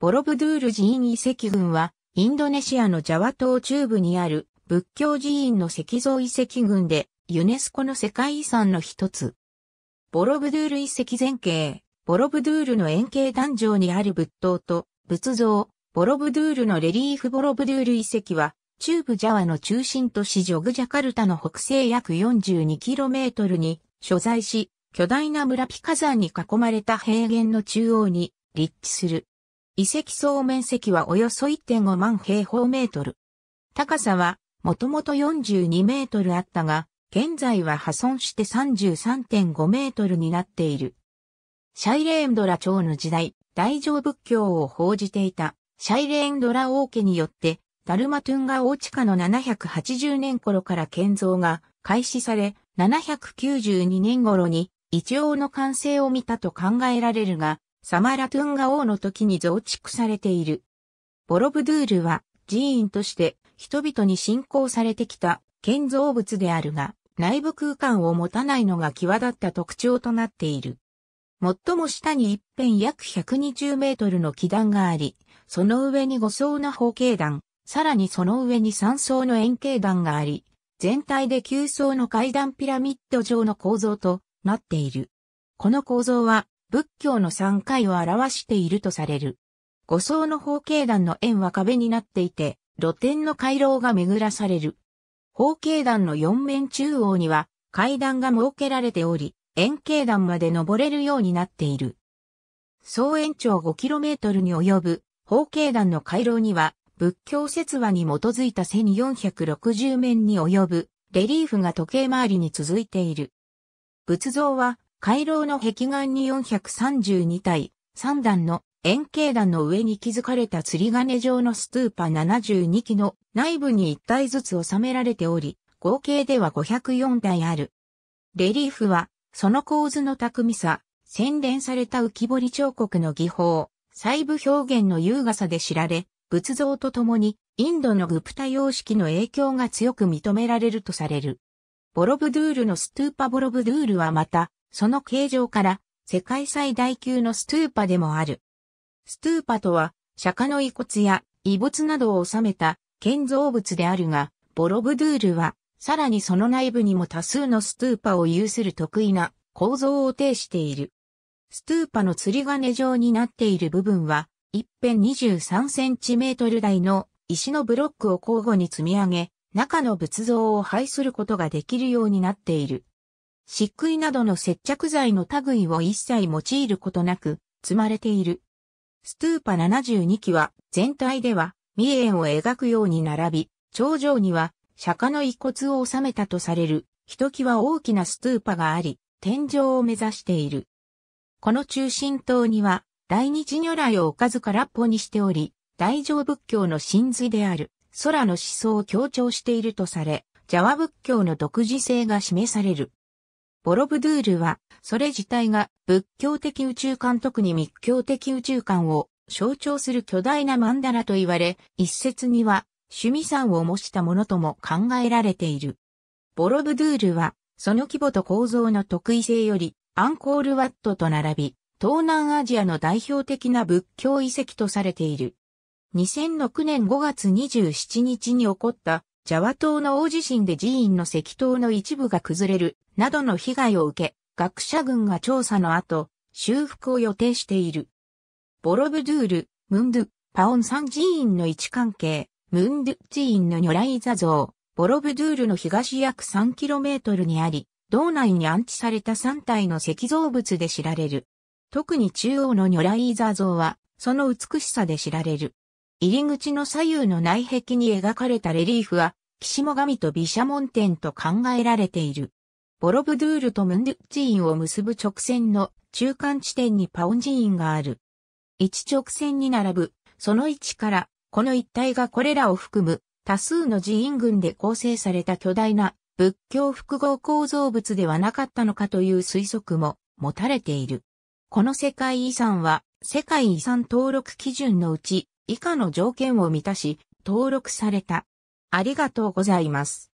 ボロブドゥール寺院遺跡群は、インドネシアのジャワ島中部にある仏教寺院の石像遺跡群で、ユネスコの世界遺産の一つ。ボロブドゥール遺跡前景、ボロブドゥールの円形壇上にある仏塔と仏像、ボロブドゥールのレリーフボロブドゥール遺跡は、中部ジャワの中心都市ジョグジャカルタの北西約 42km に所在し、巨大な村ピカ山に囲まれた平原の中央に立地する。遺跡総面積はおよそ1.5万平方メートル。高さはもともと42メートルあったが、現在は破損して33.5メートルになっている。シャイレーンドラ朝の時代、大乗仏教を報じていたシャイレーンドラ王家によって、ダルマトゥンガ王地下の780年頃から建造が開始され、792年頃に一応の完成を見たと考えられるが、サマラトゥンガ王の時に増築されている。ボロブドゥールは寺院として人々に信仰されてきた建造物であるが、内部空間を持たないのが際立った特徴となっている。最も下に一辺約120メートルの基段があり、その上に5層の方形段、さらにその上に3層の円形段があり、全体で9層の階段ピラミッド状の構造となっている。この構造は仏教の3階を表しているとされる。五層の方形段の円は壁になっていて、露天の回廊が巡らされる。方形段の四面中央には階段が設けられており、円形段まで登れるようになっている。総延長 5km に及ぶ方形段の回廊には、仏教説話に基づいた1460面に及ぶレリーフが時計回りに続いている。仏像は回廊の壁岸に432体、3段の円形段の上に築かれた釣り金状のストゥーパ72基の内部に1体ずつ収められており、合計では504体ある。レリーフは、その構図の巧みさ、洗練された浮き彫り彫刻の技法、細部表現の優雅さで知られ、仏像とともに、インドのグプタ様式の影響が強く認められるとされる。ボロブドゥールのストゥーパボロブドゥールはまた、その形状から、世界最大級のストゥーパでもある。ストゥーパとは、釈迦の遺骨や遺物などを収めた建造物であるが、ボロブドゥールは、さらにその内部にも多数のストゥーパを有する得意な構造を呈している。ストゥーパの釣り金状になっている部分は、一辺23センチメートル台の石のブロックを交互に積み上げ、中の仏像を配することができるようになっている。漆喰などの接着剤の類を一切用いることなく、積まれている。ストゥーパ72機は、全体では、三重を描くように並び、頂上には、釈迦の遺骨を収めたとされる、ひときわ大きなストゥーパがあり、天井を目指している。この中心塔には、大日如来をおかずからっぽにしており、大乗仏教の神髄である、空の思想を強調しているとされ、ジャワ仏教の独自性が示される。ボロブドゥールは、それ自体が仏教的宇宙観特に密教的宇宙観を象徴する巨大なマンダラと言われ、一説には趣味山を模したものとも考えられている。ボロブドゥールは、その規模と構造の特異性より、アンコールワットと並び、東南アジアの代表的な仏教遺跡とされている。2006年5月27日に起こったジャワ島の大地震で寺院の石塔の一部が崩れる、などの被害を受け、学者軍が調査の後、修復を予定している。ボロブドゥール、ムンドゥ、パオン山寺院の位置関係、ムンドゥ寺院の如来座像、ボロブドゥールの東約 3km にあり、道内に安置された3体の石像物で知られる。特に中央の如来座像は、その美しさで知られる。入り口の左右の内壁に描かれたレリーフは、岸も神と毘沙門天と考えられている。ボロブドゥールとムンドゥーンを結ぶ直線の中間地点にパオン寺院がある。一直線に並ぶ、その位置から、この一帯がこれらを含む多数の寺院群で構成された巨大な仏教複合構造物ではなかったのかという推測も持たれている。この世界遺産は世界遺産登録基準のうち以下の条件を満たし登録された。ありがとうございます。